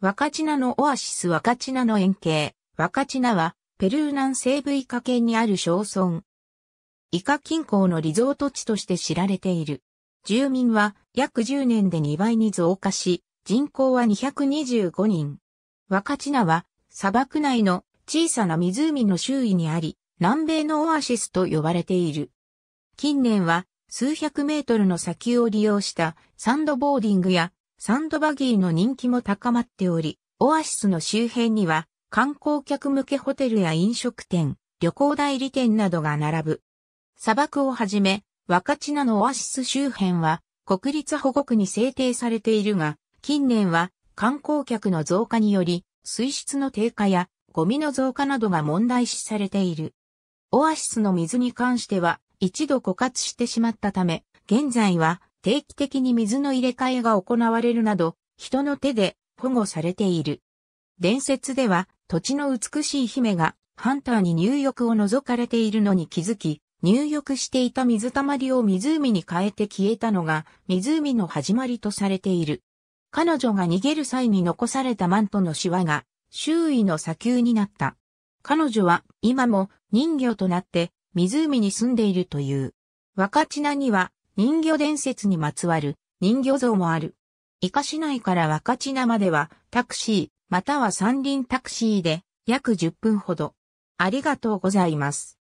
ワカチナのオアシスワカチナの円形。カチナは、ペルー南西部イカ県にある小村。イカ近郊のリゾート地として知られている。住民は約10年で2倍に増加し、人口は225人。ワカチナは、砂漠内の小さな湖の周囲にあり、南米のオアシスと呼ばれている。近年は、数百メートルの砂丘を利用したサンドボーディングやサンドバギーの人気も高まっており、オアシスの周辺には観光客向けホテルや飲食店、旅行代理店などが並ぶ。砂漠をはじめ、ワカチナのオアシス周辺は国立保護区に制定されているが、近年は観光客の増加により、水質の低下やゴミの増加などが問題視されている。オアシスの水に関しては、一度枯渇してしまったため、現在は定期的に水の入れ替えが行われるなど、人の手で保護されている。伝説では、土地の美しい姫が、ハンターに入浴を除かれているのに気づき、入浴していた水たまりを湖に変えて消えたのが、湖の始まりとされている。彼女が逃げる際に残されたマントのシワが、周囲の砂丘になった。彼女は、今も人魚となって、湖に住んでいるという。若ちなには、人魚伝説にまつわる人魚像もある。イカ市内から若千奈まではタクシーまたは三輪タクシーで約10分ほど。ありがとうございます。